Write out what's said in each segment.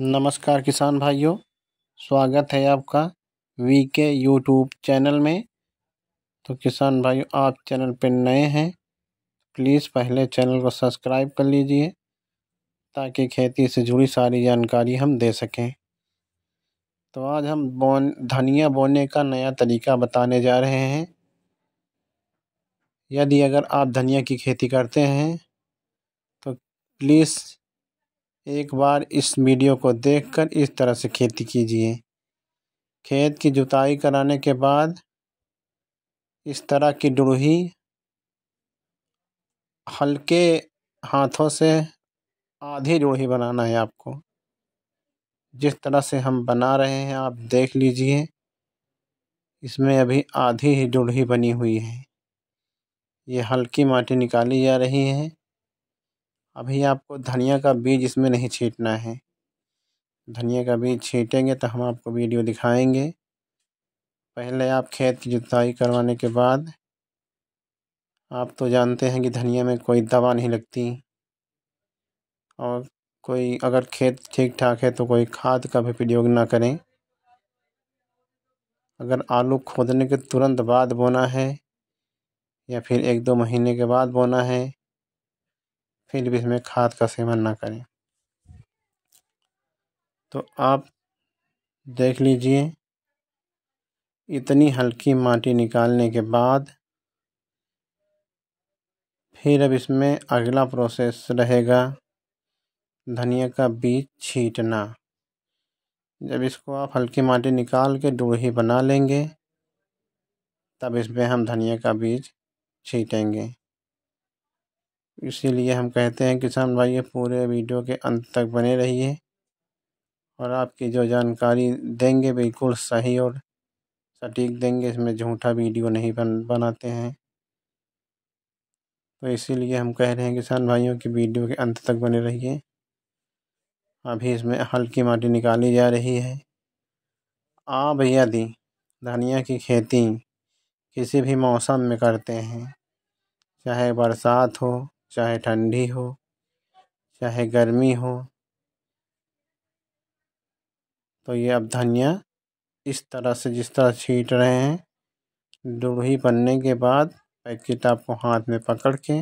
नमस्कार किसान भाइयों स्वागत है आपका वी के यूट्यूब चैनल में तो किसान भाइयों आप चैनल पर नए हैं प्लीज़ पहले चैनल को सब्सक्राइब कर लीजिए ताकि खेती से जुड़ी सारी जानकारी हम दे सकें तो आज हम बोन धनिया बोने का नया तरीका बताने जा रहे हैं यदि अगर आप धनिया की खेती करते हैं तो प्लीज़ एक बार इस वीडियो को देखकर इस तरह से खेती कीजिए खेत की जुताई कराने के बाद इस तरह की डुड़ही हल्के हाथों से आधी डुड़ही बनाना है आपको जिस तरह से हम बना रहे हैं आप देख लीजिए इसमें अभी आधी ही डुड़ही बनी हुई है ये हल्की माटी निकाली जा रही है अभी आपको धनिया का बीज इसमें नहीं छीटना है धनिया का बीज छीटेंगे तो हम आपको वीडियो दिखाएंगे पहले आप खेत की जुताई करवाने के बाद आप तो जानते हैं कि धनिया में कोई दवा नहीं लगती और कोई अगर खेत ठीक ठाक है तो कोई खाद का भी प्रयोग ना करें अगर आलू खोदने के तुरंत बाद बोना है या फिर एक दो महीने के बाद बोना है फिर भी इसमें खाद का सेवन ना करें तो आप देख लीजिए इतनी हल्की माटी निकालने के बाद फिर अब इसमें अगला प्रोसेस रहेगा धनिया का बीज छीटना जब इसको आप हल्की माटी निकाल के डूढ़ी बना लेंगे तब इसमें हम धनिया का बीज छीटेंगे इसीलिए हम कहते हैं किसान भाई पूरे वीडियो के अंत तक बने रहिए और आपकी जो जानकारी देंगे बिल्कुल सही और सटीक देंगे इसमें झूठा वीडियो नहीं बन बनाते हैं तो इसीलिए हम कह रहे हैं किसान भाइयों की वीडियो के अंत तक बने रहिए अभी इसमें हल्की माटी निकाली जा रही है आब यदि धनिया की खेती किसी भी मौसम में करते हैं चाहे बरसात हो चाहे ठंडी हो चाहे गर्मी हो तो ये अब धनिया इस तरह से जिस तरह छीट रहे हैं दूढ़ी बनने के बाद पैकेट आपको हाथ में पकड़ के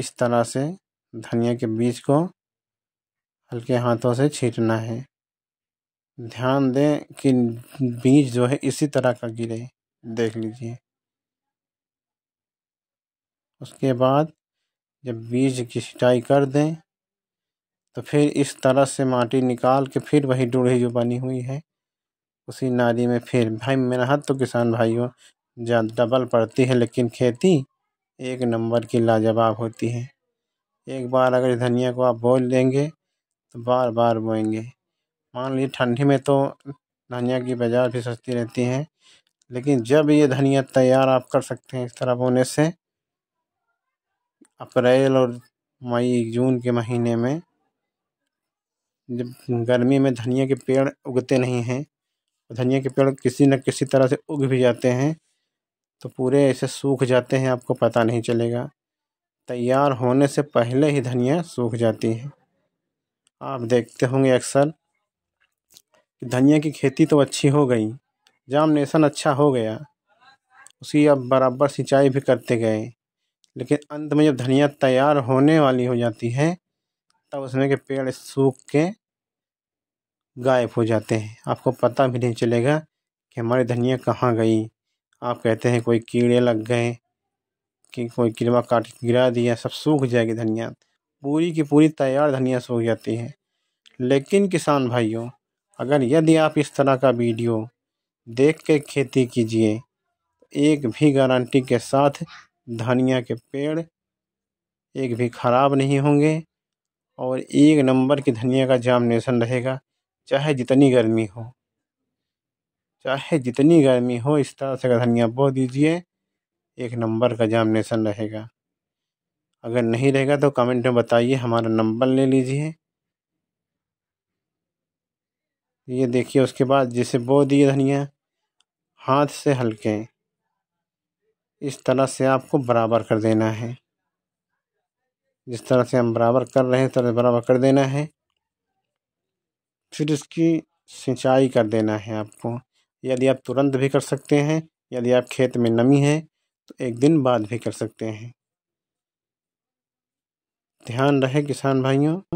इस तरह से धनिया के बीज को हल्के हाथों से छीटना है ध्यान दें कि बीज जो है इसी तरह का गिरे देख लीजिए उसके बाद जब बीज की सिंचाई कर दें तो फिर इस तरह से माटी निकाल के फिर वही डूढ़ी जो बनी हुई है उसी नाली में फिर भाई मेहनत तो किसान भाइयों ज़्यादा डबल पड़ती है लेकिन खेती एक नंबर की लाजवाब होती है एक बार अगर धनिया को आप बोल देंगे तो बार बार बोएंगे मान लीजिए ठंडी में तो धनिया की बाज़ार भी सस्ती रहती है लेकिन जब ये धनिया तैयार आप कर सकते हैं इस तरह बोने से अप्रैल और मई जून के महीने में जब गर्मी में धनिया के पेड़ उगते नहीं हैं धनिया के पेड़ किसी न किसी तरह से उग भी जाते हैं तो पूरे ऐसे सूख जाते हैं आपको पता नहीं चलेगा तैयार होने से पहले ही धनिया सूख जाती है आप देखते होंगे अक्सर कि धनिया की खेती तो अच्छी हो गई जामनेसन अच्छा हो गया उसी अब बराबर सिंचाई भी करते गए लेकिन अंत में जब धनिया तैयार होने वाली हो जाती है तब उसमें के पेड़ सूख के गायब हो जाते हैं आपको पता भी नहीं चलेगा कि हमारी धनिया कहाँ गई आप कहते हैं कोई कीड़े लग गए कि कोई कीड़ा काट गिरा दिया सब सूख जाएगी धनिया पूरी की पूरी तैयार धनिया सूख जाती है लेकिन किसान भाइयों अगर यदि आप इस तरह का वीडियो देख के खेती कीजिए एक भी गारंटी के साथ धनिया के पेड़ एक भी ख़राब नहीं होंगे और एक नंबर की धनिया का जामनेशन रहेगा चाहे जितनी गर्मी हो चाहे जितनी गर्मी हो इस तरह से धनिया बो दीजिए एक नंबर का जामनेशन रहेगा अगर नहीं रहेगा तो कमेंट में बताइए हमारा नंबर ले लीजिए ये देखिए उसके बाद जिसे बो दिए धनिया हाथ से हल्के इस तरह से आपको बराबर कर देना है जिस तरह से हम बराबर कर रहे हैं तरह बराबर कर देना है फिर इसकी सिंचाई कर देना है आपको यदि आप तुरंत भी कर सकते हैं यदि आप खेत में नमी है तो एक दिन बाद भी कर सकते हैं ध्यान रहे किसान भाइयों